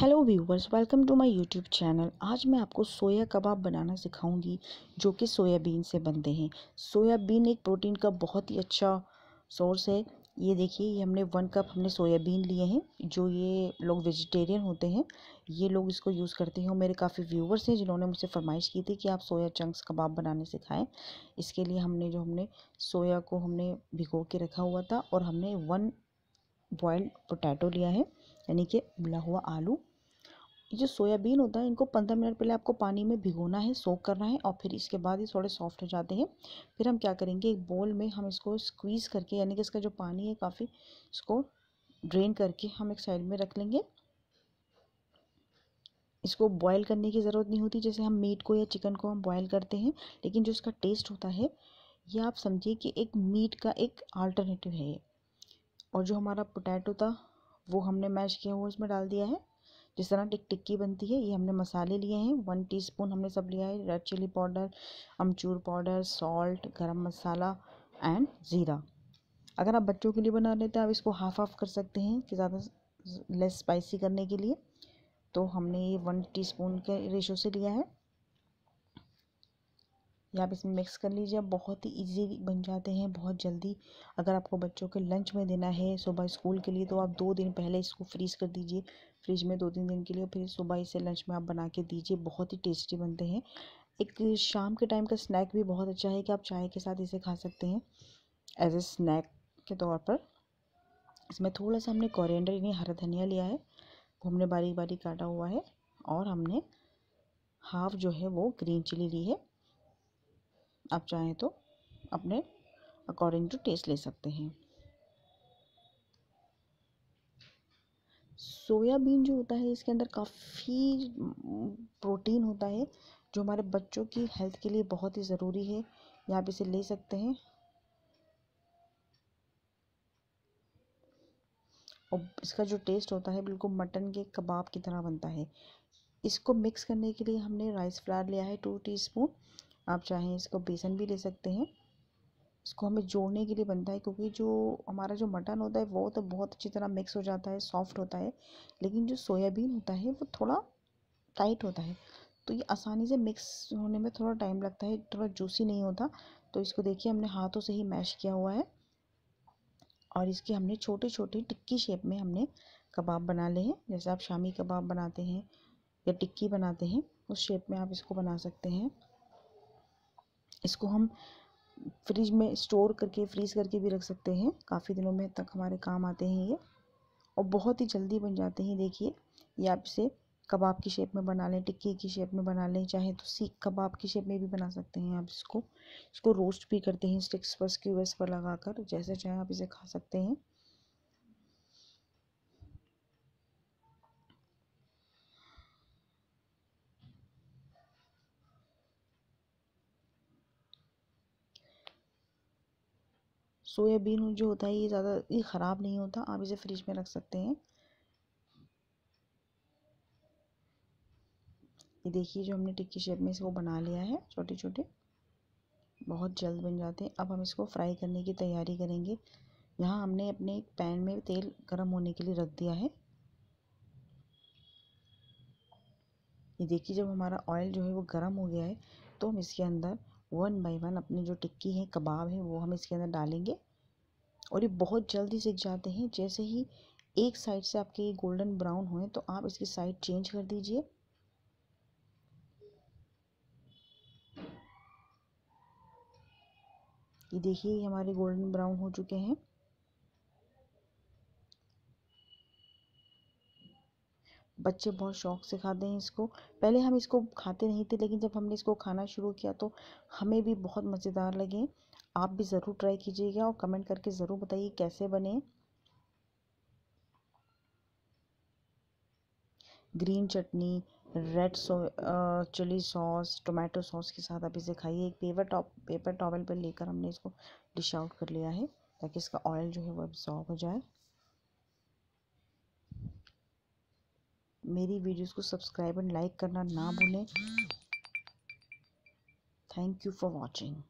hello viewers welcome to my YouTube channel आज मैं आपको सोया कबाब बनाना सिखाऊंगी जो कि सोयाबीन से बनते हैं सोयाबीन एक प्रोटीन का बहुत ही अच्छा सोर्स है ये देखिए ये हमने वन कप हमने सोयाबीन लिए हैं जो ये लोग वेजिटेरियन होते हैं ये लोग इसको यूज़ करते हैं और मेरे काफ़ी व्यूवर्स हैं जिन्होंने मुझसे फरमाइश की थी कि आप सोया चंक्स कबाब बनाने सिखाएं इसके लिए हमने जो हमने सोया को हमने भिगो के रखा हुआ था और हमने वन बॉयल्ड पोटैटो लिया है यानी कि उबला हुआ आलू जो सोयाबीन होता है इनको पंद्रह मिनट पहले आपको पानी में भिगोना है सोख करना है और फिर इसके बाद ये थोड़े सॉफ्ट हो जाते हैं फिर हम क्या करेंगे एक बॉल में हम इसको स्क्वीज़ करके यानी कि इसका जो पानी है काफ़ी इसको ड्रेन करके हम एक साइड में रख लेंगे इसको बॉयल करने की ज़रूरत नहीं होती जैसे हम मीट को या चिकन को हम बॉयल करते हैं लेकिन जो इसका टेस्ट होता है ये आप समझिए कि एक मीट का एक आल्टरनेटिव है और जो हमारा पोटैटो था वो हमने मैश किया हुआ उसमें डाल दिया है जिस तरह टिक टिक्की बनती है ये हमने मसाले लिए हैं वन टीस्पून हमने सब लिया है रेड चिली पाउडर अमचूर powder salt garam masala and ज़ीरा अगर आप बच्चों के लिए बना रहे थे आप इसको हाफ हाफ कर सकते हैं कि ज़्यादा लेस स्पाइसी करने के लिए तो हमने ये वन टी के रेशो से लिया है या आप इसमें मिक्स कर लीजिए बहुत ही इजी बन जाते हैं बहुत जल्दी अगर आपको बच्चों के लंच में देना है सुबह स्कूल के लिए तो आप दो दिन पहले इसको फ्रीज़ कर दीजिए फ्रिज में दो तीन दिन के लिए फिर सुबह इसे लंच में आप बना के दीजिए बहुत ही टेस्टी बनते हैं एक शाम के टाइम का स्नैक भी बहुत अच्छा है कि आप चाय के साथ इसे खा सकते हैं एज ए स्नैक के तौर पर इसमें थोड़ा सा हमने कॉरेंडर यानी हरा धनिया लिया है वो हमने बारीक बारीक काटा हुआ है और हमने हाफ जो है वो ग्रीन चिली ली है आप चाहें तो अपने अकॉर्डिंग टू टेस्ट ले सकते हैं सोयाबीन जो होता है इसके अंदर काफ़ी प्रोटीन होता है जो हमारे बच्चों की हेल्थ के लिए बहुत ही ज़रूरी है या आप इसे ले सकते हैं और इसका जो टेस्ट होता है बिल्कुल मटन के कबाब की तरह बनता है इसको मिक्स करने के लिए हमने राइस फ्लावर लिया है टू टीस्पून आप चाहें इसको बेसन भी ले सकते हैं इसको हमें जोड़ने के लिए बनता है क्योंकि जो हमारा जो मटन होता है वो तो बहुत अच्छी तरह मिक्स हो जाता है सॉफ्ट होता है लेकिन जो सोयाबीन होता है वो थोड़ा टाइट होता है तो ये आसानी से मिक्स होने में थोड़ा टाइम लगता है थोड़ा जूसी नहीं होता तो इसको देखिए हमने हाथों से ही मैश किया हुआ है और इसके हमने छोटे छोटे टिक्की शेप में हमने कबाब बना ले हैं जैसे आप शामी कबाब बनाते हैं या टिक्की बनाते हैं उस शेप में आप इसको बना सकते हैं इसको हम फ्रिज में स्टोर करके फ्रीज करके भी रख सकते हैं काफ़ी दिनों में तक हमारे काम आते हैं ये और बहुत ही जल्दी बन जाते हैं देखिए ये आप इसे कबाब की शेप में बना लें टिक्की की शेप में बना लें चाहे तो सीख कबाब की शेप में भी बना सकते हैं आप इसको इसको रोस्ट भी करते हैं स्टिक्स पर स्क्यूअर्स पर लगाकर जैसे चाहे आप इसे खा सकते हैं सोयाबीन जो होता है ये ज़्यादा ये ख़राब नहीं होता आप इसे फ्रिज में रख सकते हैं ये देखिए जो हमने टिक्की शेप में इसको बना लिया है छोटे छोटे बहुत जल्द बन जाते हैं अब हम इसको फ्राई करने की तैयारी करेंगे यहाँ हमने अपने एक पैन में तेल गर्म होने के लिए रख दिया है ये देखिए जब हमारा ऑयल जो है वो गर्म हो गया है तो हम इसके अंदर वन बाई वन अपनी जो टिक्की है कबाब है वो हम इसके अंदर डालेंगे और ये बहुत जल्दी सीख जाते हैं जैसे ही एक साइड से आपके ये गोल्डन ब्राउन हुए तो आप इसकी साइड चेंज कर दीजिए ये देखिए हमारे गोल्डन ब्राउन हो चुके हैं बच्चे बहुत शौक से खाते हैं इसको पहले हम इसको खाते नहीं थे लेकिन जब हमने इसको खाना शुरू किया तो हमें भी बहुत मज़ेदार लगे आप भी ज़रूर ट्राई कीजिएगा और कमेंट करके ज़रूर बताइए कैसे बने green chutney red so chili sauce tomato sauce के साथ आप इसे खाइए एक पेपर टॉप पेपर टॉवल पर लेकर हमने इसको डिश आउट कर लिया है ताकि इसका ऑयल जो है वो एब्जॉर्ब हो जाए मेरी वीडियोस को सब्सक्राइब एंड लाइक करना ना भूलें थैंक यू फॉर वॉचिंग